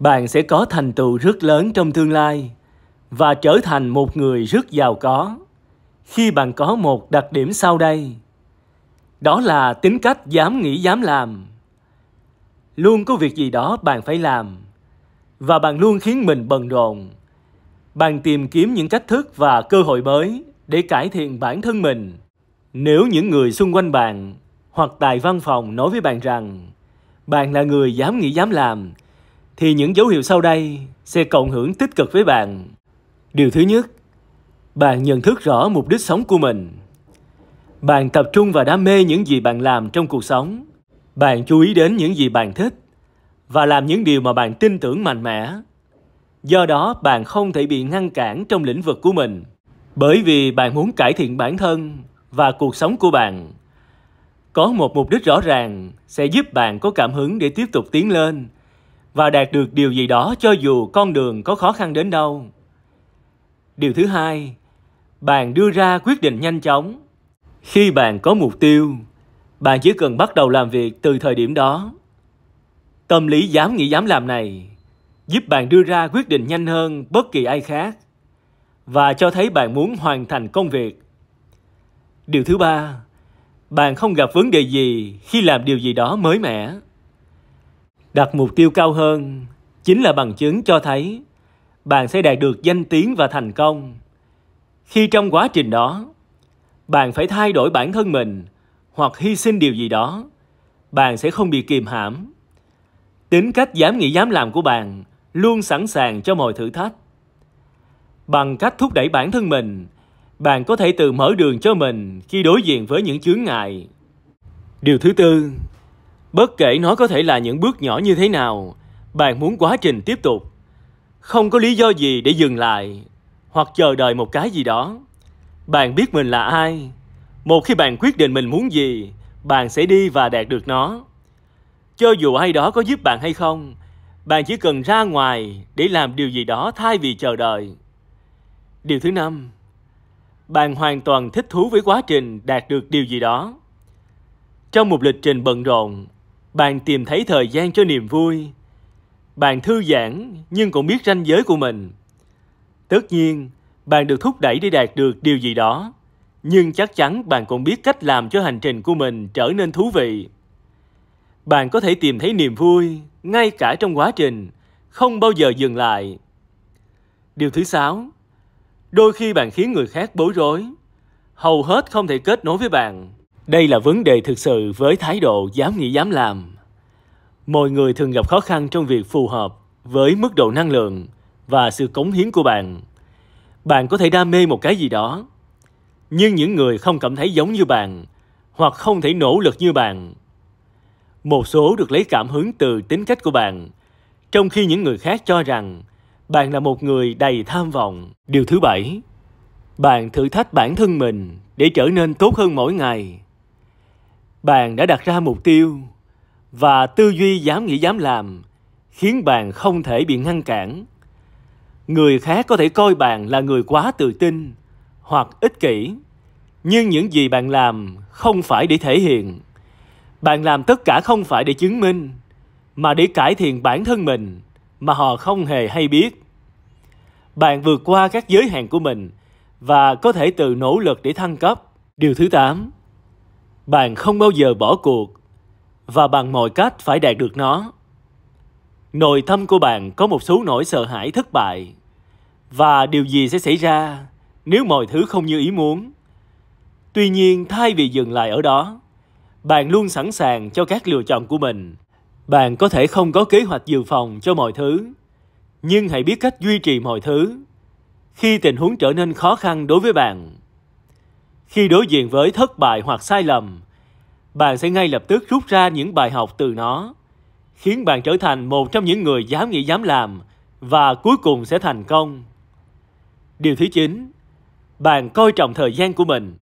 bạn sẽ có thành tựu rất lớn trong tương lai và trở thành một người rất giàu có khi bạn có một đặc điểm sau đây đó là tính cách dám nghĩ dám làm luôn có việc gì đó bạn phải làm và bạn luôn khiến mình bận rộn bạn tìm kiếm những cách thức và cơ hội mới để cải thiện bản thân mình nếu những người xung quanh bạn hoặc tại văn phòng nói với bạn rằng bạn là người dám nghĩ dám làm thì những dấu hiệu sau đây sẽ cộng hưởng tích cực với bạn. Điều thứ nhất, bạn nhận thức rõ mục đích sống của mình. Bạn tập trung và đam mê những gì bạn làm trong cuộc sống. Bạn chú ý đến những gì bạn thích và làm những điều mà bạn tin tưởng mạnh mẽ. Do đó, bạn không thể bị ngăn cản trong lĩnh vực của mình bởi vì bạn muốn cải thiện bản thân và cuộc sống của bạn. Có một mục đích rõ ràng sẽ giúp bạn có cảm hứng để tiếp tục tiến lên – và đạt được điều gì đó cho dù con đường có khó khăn đến đâu. Điều thứ hai, bạn đưa ra quyết định nhanh chóng. Khi bạn có mục tiêu, bạn chỉ cần bắt đầu làm việc từ thời điểm đó. Tâm lý dám nghĩ dám làm này giúp bạn đưa ra quyết định nhanh hơn bất kỳ ai khác và cho thấy bạn muốn hoàn thành công việc. Điều thứ ba, bạn không gặp vấn đề gì khi làm điều gì đó mới mẻ đặt mục tiêu cao hơn chính là bằng chứng cho thấy bạn sẽ đạt được danh tiếng và thành công khi trong quá trình đó bạn phải thay đổi bản thân mình hoặc hy sinh điều gì đó bạn sẽ không bị kìm hãm tính cách dám nghĩ dám làm của bạn luôn sẵn sàng cho mọi thử thách bằng cách thúc đẩy bản thân mình bạn có thể tự mở đường cho mình khi đối diện với những chướng ngại điều thứ tư Bất kể nó có thể là những bước nhỏ như thế nào, bạn muốn quá trình tiếp tục. Không có lý do gì để dừng lại hoặc chờ đợi một cái gì đó. Bạn biết mình là ai. Một khi bạn quyết định mình muốn gì, bạn sẽ đi và đạt được nó. Cho dù ai đó có giúp bạn hay không, bạn chỉ cần ra ngoài để làm điều gì đó thay vì chờ đợi. Điều thứ năm, bạn hoàn toàn thích thú với quá trình đạt được điều gì đó. Trong một lịch trình bận rộn, bạn tìm thấy thời gian cho niềm vui bạn thư giãn nhưng cũng biết ranh giới của mình tất nhiên bạn được thúc đẩy để đạt được điều gì đó nhưng chắc chắn bạn cũng biết cách làm cho hành trình của mình trở nên thú vị bạn có thể tìm thấy niềm vui ngay cả trong quá trình không bao giờ dừng lại điều thứ sáu đôi khi bạn khiến người khác bối rối hầu hết không thể kết nối với bạn đây là vấn đề thực sự với thái độ dám nghĩ dám làm. Mọi người thường gặp khó khăn trong việc phù hợp với mức độ năng lượng và sự cống hiến của bạn. Bạn có thể đam mê một cái gì đó, nhưng những người không cảm thấy giống như bạn hoặc không thể nỗ lực như bạn. Một số được lấy cảm hứng từ tính cách của bạn, trong khi những người khác cho rằng bạn là một người đầy tham vọng. Điều thứ bảy, bạn thử thách bản thân mình để trở nên tốt hơn mỗi ngày bạn đã đặt ra mục tiêu và tư duy dám nghĩ dám làm khiến bạn không thể bị ngăn cản người khác có thể coi bạn là người quá tự tin hoặc ích kỷ nhưng những gì bạn làm không phải để thể hiện bạn làm tất cả không phải để chứng minh mà để cải thiện bản thân mình mà họ không hề hay biết bạn vượt qua các giới hạn của mình và có thể tự nỗ lực để thăng cấp điều thứ 8 bạn không bao giờ bỏ cuộc và bằng mọi cách phải đạt được nó nội tâm của bạn có một số nỗi sợ hãi thất bại và điều gì sẽ xảy ra nếu mọi thứ không như ý muốn tuy nhiên thay vì dừng lại ở đó bạn luôn sẵn sàng cho các lựa chọn của mình bạn có thể không có kế hoạch dự phòng cho mọi thứ nhưng hãy biết cách duy trì mọi thứ khi tình huống trở nên khó khăn đối với bạn khi đối diện với thất bại hoặc sai lầm, bạn sẽ ngay lập tức rút ra những bài học từ nó, khiến bạn trở thành một trong những người dám nghĩ dám làm và cuối cùng sẽ thành công. Điều thứ chín, bạn coi trọng thời gian của mình.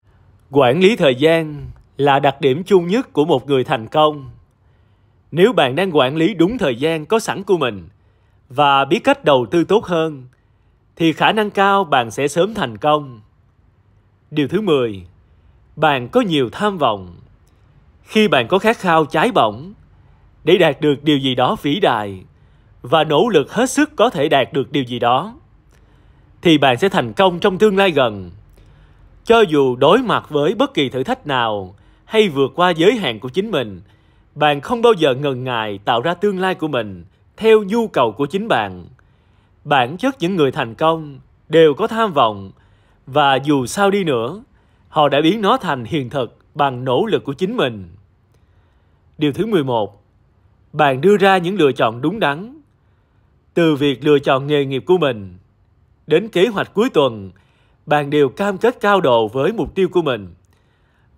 Quản lý thời gian là đặc điểm chung nhất của một người thành công. Nếu bạn đang quản lý đúng thời gian có sẵn của mình và biết cách đầu tư tốt hơn thì khả năng cao bạn sẽ sớm thành công. Điều thứ 10. Bạn có nhiều tham vọng. Khi bạn có khát khao cháy bỏng để đạt được điều gì đó vĩ đại và nỗ lực hết sức có thể đạt được điều gì đó thì bạn sẽ thành công trong tương lai gần. Cho dù đối mặt với bất kỳ thử thách nào hay vượt qua giới hạn của chính mình, bạn không bao giờ ngần ngại tạo ra tương lai của mình theo nhu cầu của chính bạn. Bản chất những người thành công đều có tham vọng và dù sao đi nữa, họ đã biến nó thành hiện thực bằng nỗ lực của chính mình. Điều thứ 11. Bạn đưa ra những lựa chọn đúng đắn. Từ việc lựa chọn nghề nghiệp của mình đến kế hoạch cuối tuần, bạn đều cam kết cao độ với mục tiêu của mình.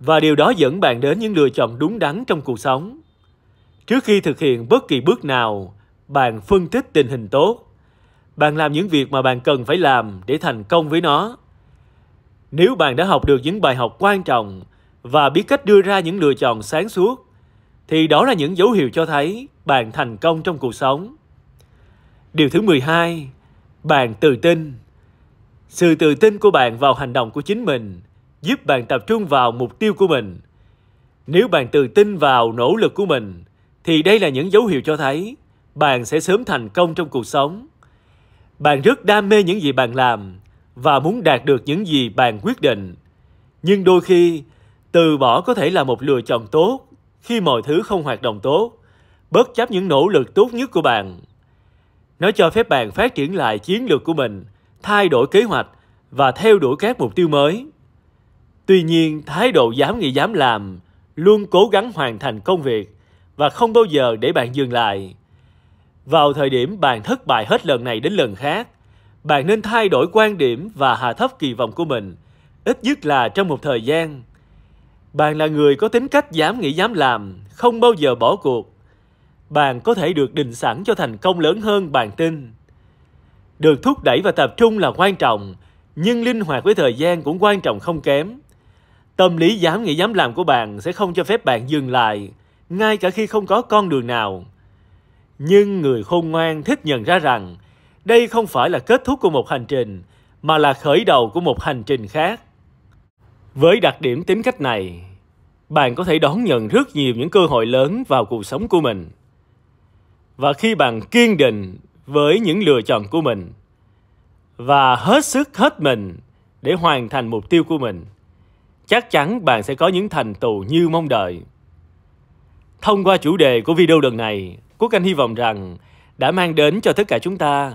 Và điều đó dẫn bạn đến những lựa chọn đúng đắn trong cuộc sống. Trước khi thực hiện bất kỳ bước nào, bạn phân tích tình hình tốt. Bạn làm những việc mà bạn cần phải làm để thành công với nó nếu bạn đã học được những bài học quan trọng và biết cách đưa ra những lựa chọn sáng suốt, thì đó là những dấu hiệu cho thấy bạn thành công trong cuộc sống. Điều thứ 12, bạn tự tin. Sự tự tin của bạn vào hành động của chính mình giúp bạn tập trung vào mục tiêu của mình. Nếu bạn tự tin vào nỗ lực của mình thì đây là những dấu hiệu cho thấy bạn sẽ sớm thành công trong cuộc sống. Bạn rất đam mê những gì bạn làm và muốn đạt được những gì bạn quyết định nhưng đôi khi từ bỏ có thể là một lựa chọn tốt khi mọi thứ không hoạt động tốt bất chấp những nỗ lực tốt nhất của bạn nó cho phép bạn phát triển lại chiến lược của mình thay đổi kế hoạch và theo đuổi các mục tiêu mới tuy nhiên thái độ dám nghĩ dám làm luôn cố gắng hoàn thành công việc và không bao giờ để bạn dừng lại vào thời điểm bạn thất bại hết lần này đến lần khác bạn nên thay đổi quan điểm và hạ thấp kỳ vọng của mình, ít nhất là trong một thời gian. Bạn là người có tính cách dám nghĩ dám làm, không bao giờ bỏ cuộc. Bạn có thể được định sẵn cho thành công lớn hơn bạn tin. Được thúc đẩy và tập trung là quan trọng, nhưng linh hoạt với thời gian cũng quan trọng không kém. Tâm lý dám nghĩ dám làm của bạn sẽ không cho phép bạn dừng lại, ngay cả khi không có con đường nào. Nhưng người khôn ngoan thích nhận ra rằng đây không phải là kết thúc của một hành trình mà là khởi đầu của một hành trình khác với đặc điểm tính cách này bạn có thể đón nhận rất nhiều những cơ hội lớn vào cuộc sống của mình và khi bạn kiên định với những lựa chọn của mình và hết sức hết mình để hoàn thành mục tiêu của mình chắc chắn bạn sẽ có những thành tựu như mong đợi thông qua chủ đề của video lần này quốc anh hy vọng rằng đã mang đến cho tất cả chúng ta